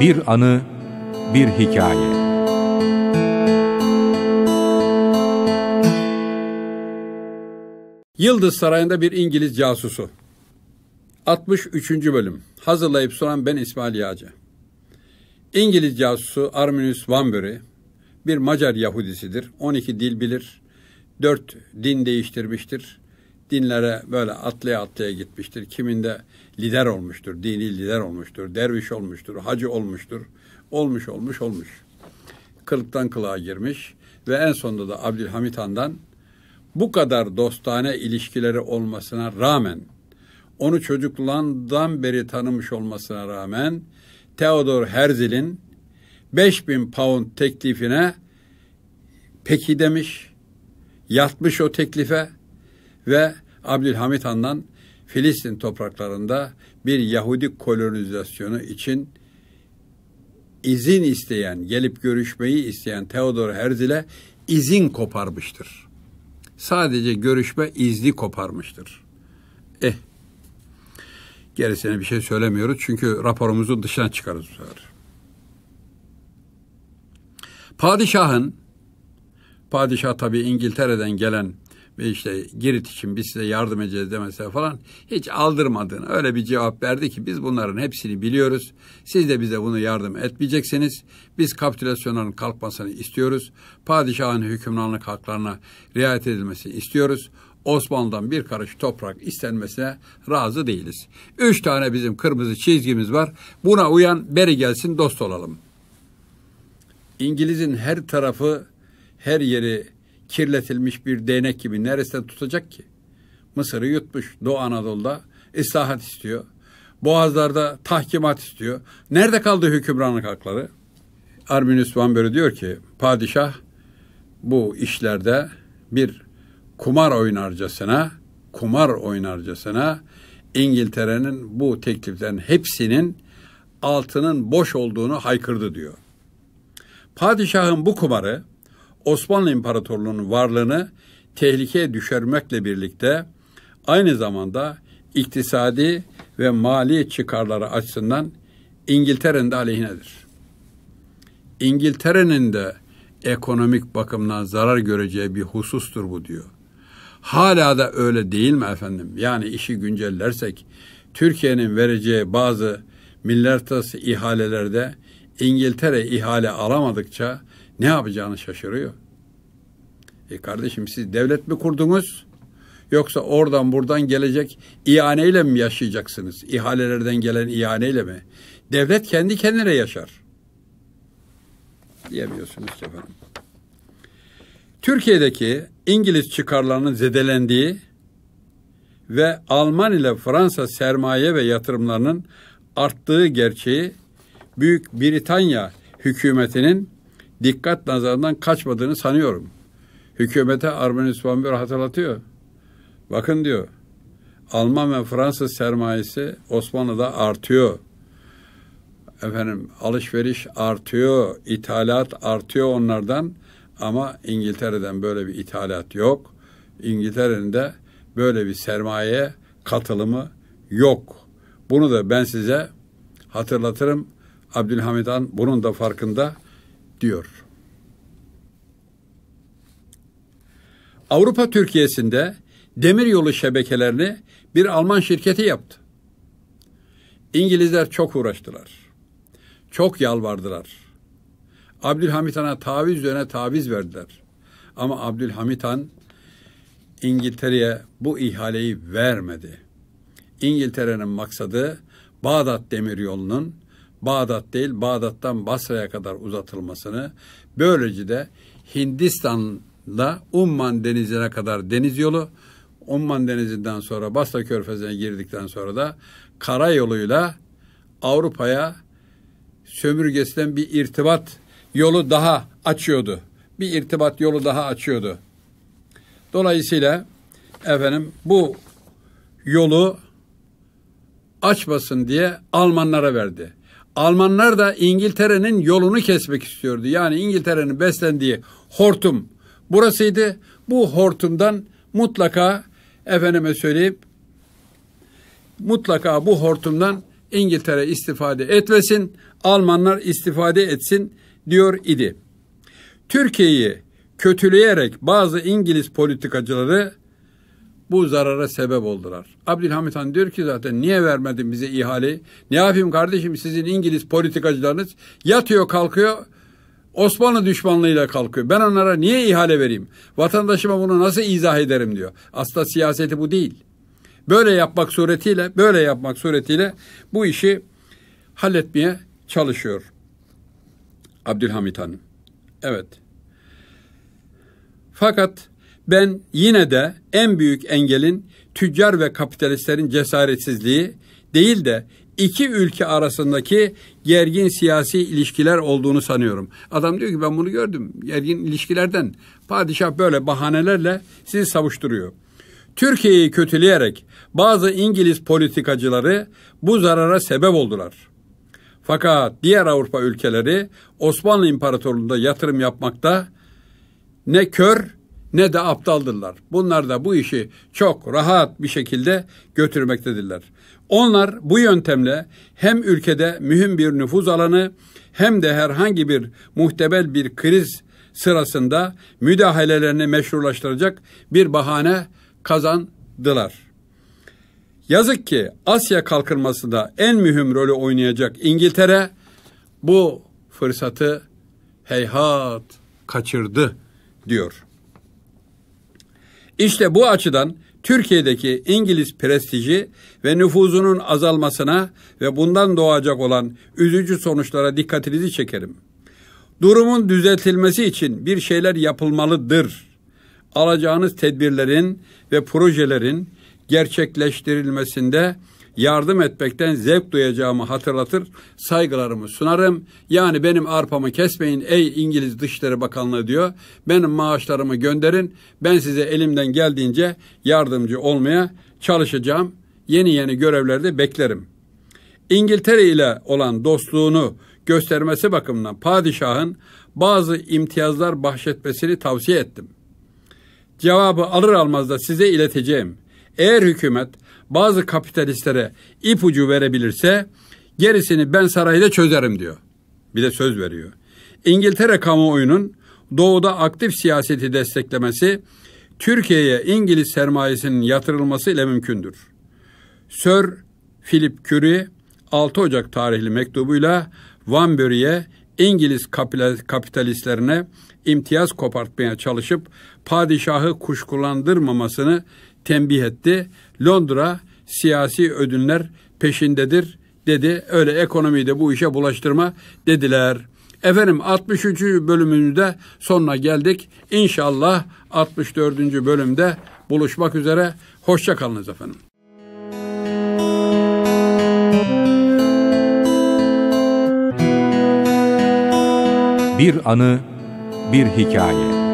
Bir anı, bir hikaye. Yıldız Sarayı'nda bir İngiliz casusu. 63. bölüm. Hazırlayıp sunan ben İsmail Yağcı. İngiliz casusu Arminius Vanbury bir Macar Yahudisidir. 12 dil bilir. 4 din değiştirmiştir dinlere böyle atlaya atlaya gitmiştir. Kiminde lider olmuştur, dini lider olmuştur, derviş olmuştur, hacı olmuştur. Olmuş, olmuş, olmuş. Kılıktan kılığa girmiş ve en sonunda da Abdülhamit Han'dan bu kadar dostane ilişkileri olmasına rağmen, onu çocukluğundan beri tanımış olmasına rağmen Theodor Herzl'in 5000 pound teklifine peki demiş, yatmış o teklife ve Abdülhamit Han'dan Filistin topraklarında bir Yahudi kolonizasyonu için izin isteyen, gelip görüşmeyi isteyen Theodor Herzl'e izin koparmıştır. Sadece görüşme izni koparmıştır. Eh, gerisine bir şey söylemiyoruz çünkü raporumuzun dışına çıkarız bu sefer. Padişahın, padişah tabi İngiltere'den gelen ve işte Girit için biz size yardım edeceğiz demese falan hiç aldırmadığını öyle bir cevap verdi ki biz bunların hepsini biliyoruz. Siz de bize bunu yardım etmeyeceksiniz. Biz kapitülasyonların kalkmasını istiyoruz. Padişahın hükümranlık haklarına riayet edilmesini istiyoruz. Osmanlı'dan bir karış toprak istenmesine razı değiliz. Üç tane bizim kırmızı çizgimiz var. Buna uyan beri gelsin dost olalım. İngiliz'in her tarafı, her yeri kirletilmiş bir değnek gibi neresinden tutacak ki? Mısır'ı yutmuş Doğu Anadolu'da islahat istiyor. Boğazlarda tahkimat istiyor. Nerede kaldı hükümranlık hakları? Arminius Van Böre diyor ki padişah bu işlerde bir kumar oynarcasına kumar oynarcasına İngiltere'nin bu tekliflerin hepsinin altının boş olduğunu haykırdı diyor. Padişahın bu kumarı Osmanlı İmparatorluğu'nun varlığını tehlikeye düşürmekle birlikte aynı zamanda iktisadi ve mali çıkarları açısından İngiltere'nin de aleyhinedir. İngiltere'nin de ekonomik bakımdan zarar göreceği bir husustur bu diyor. Hala da öyle değil mi efendim? Yani işi güncellersek Türkiye'nin vereceği bazı milletası ihalelerde İngiltere ihale alamadıkça ne yapacağını şaşırıyor. E kardeşim siz devlet mi kurdunuz? Yoksa oradan buradan gelecek ihaneyle mi yaşayacaksınız? İhalelerden gelen ihaneyle mi? Devlet kendi kendine yaşar. Diyemiyorsunuz efendim. Türkiye'deki İngiliz çıkarlarının zedelendiği ve Alman ile Fransa sermaye ve yatırımlarının arttığı gerçeği Büyük Britanya hükümetinin dikkat nazarından kaçmadığını sanıyorum. Hükümete Armenistan bir hatırlatıyor. Bakın diyor, Alman ve Fransız sermayesi Osmanlı'da artıyor. Efendim alışveriş artıyor, ithalat artıyor onlardan ama İngiltere'den böyle bir ithalat yok. İngiltere'nin de böyle bir sermaye katılımı yok. Bunu da ben size hatırlatırım. Abdülhamid Han bunun da farkında diyor. Avrupa Türkiye'sinde demir yolu şebekelerini bir Alman şirketi yaptı. İngilizler çok uğraştılar. Çok yalvardılar. Abdülhamit Han'a taviz üzerine taviz verdiler. Ama Abdülhamit Han İngiltere'ye bu ihaleyi vermedi. İngiltere'nin maksadı Bağdat Demiryolu'nun Bağdat değil Bağdat'tan Basra'ya kadar uzatılmasını böylece de Hindistan'da Umman denizine kadar deniz yolu Umman denizinden sonra Basra körfezine girdikten sonra da karayoluyla Avrupa'ya sömürgesinden bir irtibat yolu daha açıyordu. Bir irtibat yolu daha açıyordu. Dolayısıyla efendim bu yolu açmasın diye Almanlara verdi. Almanlar da İngiltere'nin yolunu kesmek istiyordu. Yani İngiltere'nin beslendiği hortum burasıydı. Bu hortumdan mutlaka efendime söyleyip mutlaka bu hortumdan İngiltere istifade etmesin, Almanlar istifade etsin diyor idi. Türkiye'yi kötüleyerek bazı İngiliz politikacıları bu zarara sebep oldular. Abdülhamit Han diyor ki zaten niye vermedin bize ihaleyi? Ne yapayım kardeşim sizin İngiliz politikacılarınız yatıyor kalkıyor Osmanlı düşmanlığıyla kalkıyor. Ben onlara niye ihale vereyim? Vatandaşıma bunu nasıl izah ederim diyor. Aslında siyaseti bu değil. Böyle yapmak suretiyle, böyle yapmak suretiyle bu işi halletmeye çalışıyor Abdülhamit Han. Evet. Fakat ben yine de en büyük engelin tüccar ve kapitalistlerin cesaretsizliği değil de iki ülke arasındaki gergin siyasi ilişkiler olduğunu sanıyorum. Adam diyor ki ben bunu gördüm. Gergin ilişkilerden padişah böyle bahanelerle sizi savuşturuyor. Türkiye'yi kötüleyerek bazı İngiliz politikacıları bu zarara sebep oldular. Fakat diğer Avrupa ülkeleri Osmanlı İmparatorluğu'nda yatırım yapmakta ne kör ne de aptaldırlar. Bunlar da bu işi çok rahat bir şekilde götürmektedirler. Onlar bu yöntemle hem ülkede mühim bir nüfuz alanı hem de herhangi bir muhtebel bir kriz sırasında müdahalelerini meşrulaştıracak bir bahane kazandılar. Yazık ki Asya kalkınmasında en mühim rolü oynayacak İngiltere bu fırsatı heyhat kaçırdı diyor. İşte bu açıdan Türkiye'deki İngiliz prestiji ve nüfuzunun azalmasına ve bundan doğacak olan üzücü sonuçlara dikkatinizi çekerim. Durumun düzeltilmesi için bir şeyler yapılmalıdır. Alacağınız tedbirlerin ve projelerin gerçekleştirilmesinde yardım etmekten zevk duyacağımı hatırlatır, saygılarımı sunarım. Yani benim arpamı kesmeyin ey İngiliz Dışişleri Bakanlığı diyor. Benim maaşlarımı gönderin. Ben size elimden geldiğince yardımcı olmaya çalışacağım. Yeni yeni görevlerde beklerim. İngiltere ile olan dostluğunu göstermesi bakımından padişahın bazı imtiyazlar bahşetmesini tavsiye ettim. Cevabı alır almaz da size ileteceğim. Eğer hükümet bazı kapitalistlere ipucu verebilirse gerisini ben sarayda çözerim diyor. Bir de söz veriyor. İngiltere kamuoyunun doğuda aktif siyaseti desteklemesi Türkiye'ye İngiliz sermayesinin yatırılması ile mümkündür. Sir Philip Curie 6 Ocak tarihli mektubuyla Wanbury'e İngiliz kapitalistlerine imtiyaz kopartmaya çalışıp padişahı kuşkulandırmamasını tembih etti Londra siyasi ödünler peşindedir dedi. Öyle ekonomiyi de bu işe bulaştırma dediler. Efendim 63. bölümümüzde sonuna geldik. İnşallah 64. bölümde buluşmak üzere. Hoşçakalınız efendim. Bir anı, bir hikaye.